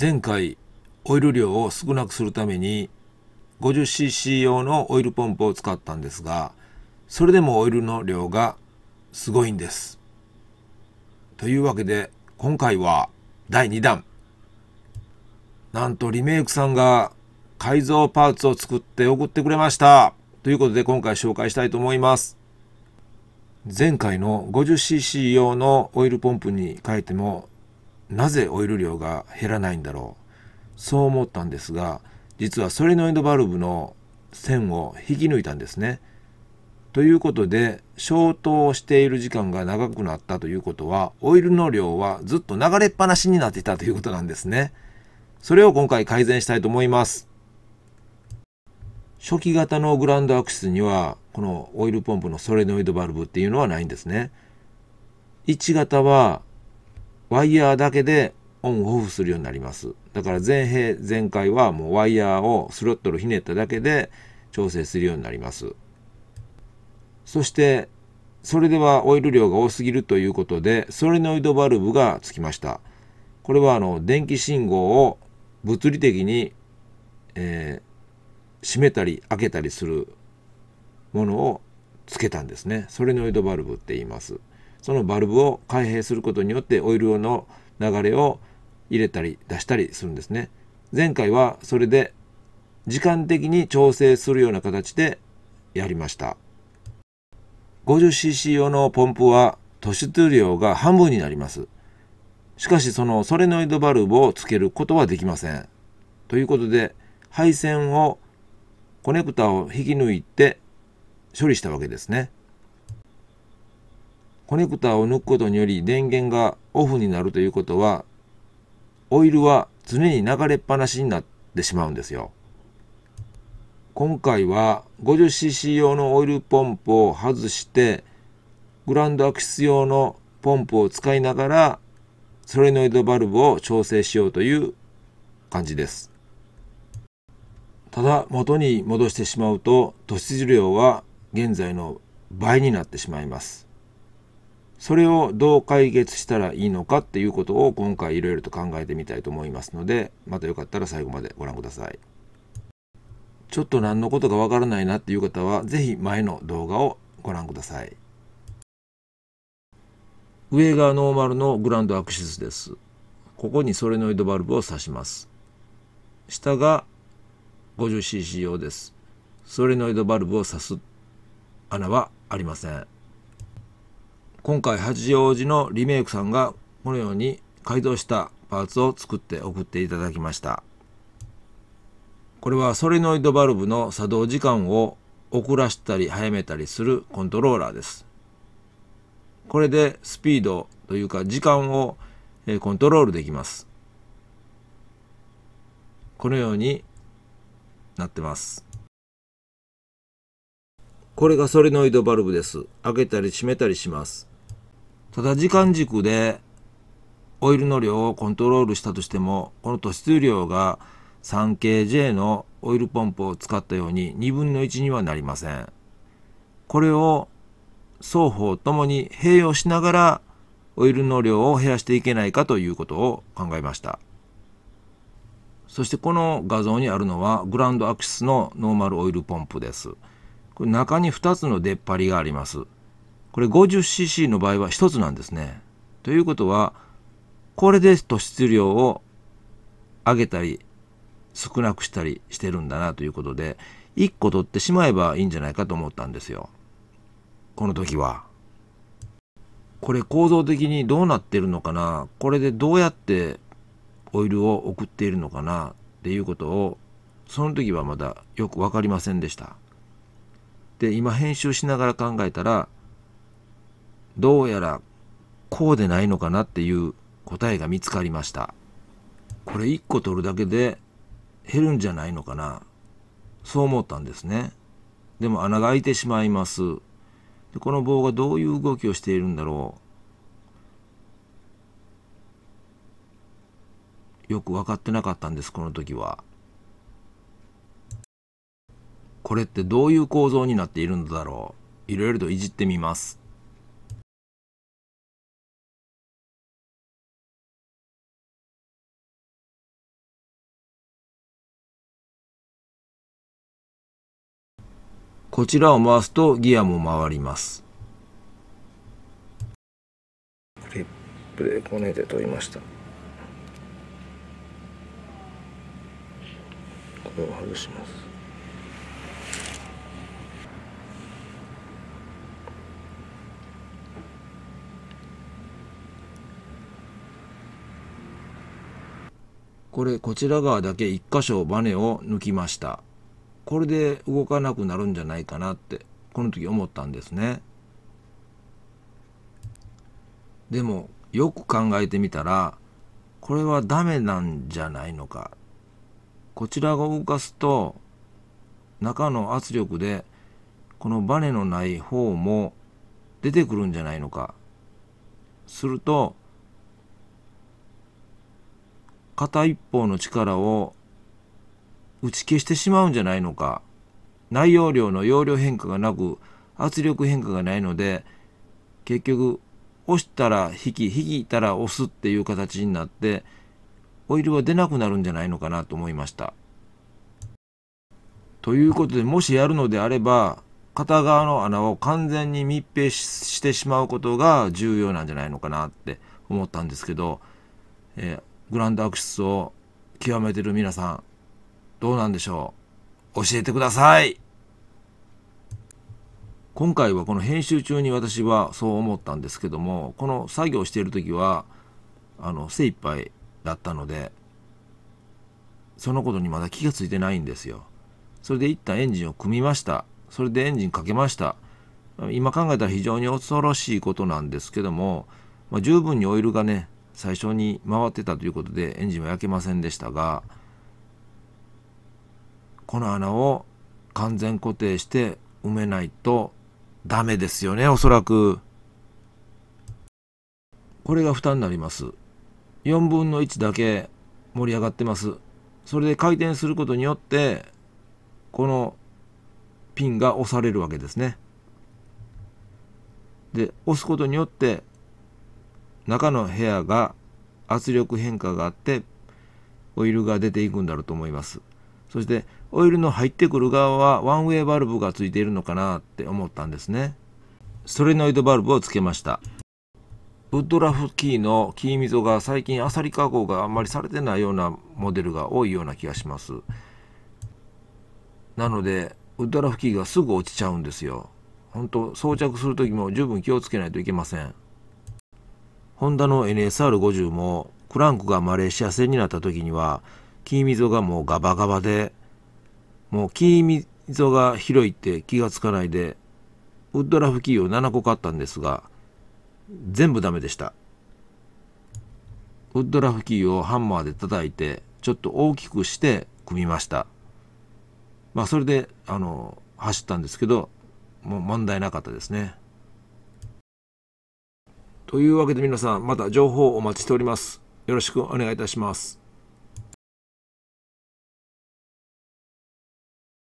前回オイル量を少なくするために 50cc 用のオイルポンプを使ったんですがそれでもオイルの量がすごいんです。というわけで今回は第2弾なんとリメイクさんが改造パーツを作って送ってくれましたということで今回紹介したいと思います。前回の 50cc 用のオイルポンプに変えてもなぜオイル量が減らないんだろうそう思ったんですが実はソレノイドバルブの線を引き抜いたんですね。ということで消灯している時間が長くなったということはオイルの量はずっと流れっぱなしになっていたということなんですね。それを今回改善したいと思います。初期型のグランドアクシスにはこのオイルポンプのソレノイドバルブっていうのはないんですね。1型はワイヤーだけでオンオフするようになります。だから前閉前回はもうワイヤーをスロットルひねっただけで調整するようになります。そしてそれではオイル量が多すぎるということでソレノイドバルブがつきました。これはあの電気信号を物理的に、えー、閉めたり開けたりするものをつけたんですね。ソレノイドバルブって言います。そのバルブを開閉することによってオイルの流れを入れたり出したりするんですね。前回はそれで時間的に調整するような形でやりました。50cc 用のポンプは突出量が半分になります。しかしそのソレノイドバルブをつけることはできません。ということで配線をコネクタを引き抜いて処理したわけですね。コネクタを抜くことにより電源がオフになるということは、オイルは常に流れっぱなしになってしまうんですよ。今回は 50cc 用のオイルポンプを外して、グランドアクシス用のポンプを使いながら、ソレノイドバルブを調整しようという感じです。ただ元に戻してしまうと突出量は現在の倍になってしまいます。それをどう解決したらいいのかっていうことを今回いろいろと考えてみたいと思いますのでまたよかったら最後までご覧くださいちょっと何のことかわからないなっていう方は是非前の動画をご覧ください上がノーマルのグランドアクシスですここにソレノイドバルブを挿します下が 50cc 用ですソレノイドバルブを挿す穴はありません今回八王子のリメイクさんがこのように改造したパーツを作って送っていただきましたこれはソリノイドバルブの作動時間を遅らせたり早めたりするコントローラーですこれでスピードというか時間をコントロールできますこのようになってますこれがソリノイドバルブです開けたり閉めたりしますただ時間軸でオイルの量をコントロールしたとしても、この突出量が 3KJ のオイルポンプを使ったように2分の1にはなりません。これを双方ともに併用しながらオイルの量を減らしていけないかということを考えました。そしてこの画像にあるのはグランドアクシスのノーマルオイルポンプです。これ中に2つの出っ張りがあります。これ 50cc の場合は1つなんですね。ということは、これで突出量を上げたり、少なくしたりしてるんだなということで、1個取ってしまえばいいんじゃないかと思ったんですよ。この時は。これ構造的にどうなってるのかなこれでどうやってオイルを送っているのかなっていうことをその時はまだよくわかりませんでした。で今編集しながら考えたらどうやらこうでないのかなっていう答えが見つかりました。これ1個取るだけで減るんじゃないのかな。そう思ったんですね。でも穴が開いてしまいます。でこの棒がどういう動きをしているんだろう。よく分かってなかったんです、この時は。これってどういう構造になっているんだろう。いろいろといじってみます。こちらを回すとギアも回ります。クリップでこねて取りました。これを外します。これこちら側だけ1箇所バネを抜きました。これで動かなくなるんじゃないかなってこの時思ったんですねでもよく考えてみたらこれはダメなんじゃないのかこちらが動かすと中の圧力でこのバネのない方も出てくるんじゃないのかすると片一方の力を打ち消してしまうんじゃないのか内容量の容量変化がなく圧力変化がないので結局押したら引き引いたら押すっていう形になってオイルは出なくなるんじゃないのかなと思いました。ということでもしやるのであれば片側の穴を完全に密閉してしまうことが重要なんじゃないのかなって思ったんですけど、えー、グランドアクシスを極めてる皆さんどうなんでしょう教えてください今回はこの編集中に私はそう思ったんですけどもこの作業している時はあの精一杯だったのでそのことにまだ気がついてないんですよそれで一旦エンジンを組みましたそれでエンジンかけました今考えたら非常に恐ろしいことなんですけども、まあ、十分にオイルがね最初に回ってたということでエンジンは焼けませんでしたがこの穴を完全固定して埋めないとダメですよね、おそらく。これが蓋になります。4分の1だけ盛り上がってます。それで回転することによって、このピンが押されるわけですね。で、押すことによって、中の部屋が圧力変化があって、オイルが出ていくんだろうと思います。そしてオイルの入ってくる側はワンウェイバルブがついているのかなって思ったんですね。ストレノイドバルブを付けました。ウッドラフキーのキー溝が最近アサリ加工があんまりされてないようなモデルが多いような気がします。なので、ウッドラフキーがすぐ落ちちゃうんですよ。ほんと装着する時も十分気をつけないといけません。ホンダの NSR50 もクランクがマレーシア製になった時には、キー溝がもうガバガバでもう黄溝が広いって気がつかないでウッドラフキーを7個買ったんですが全部ダメでしたウッドラフキーをハンマーで叩いてちょっと大きくして組みましたまあそれであの走ったんですけどもう問題なかったですねというわけで皆さんまた情報をお待ちしておりますよろしくお願いいたします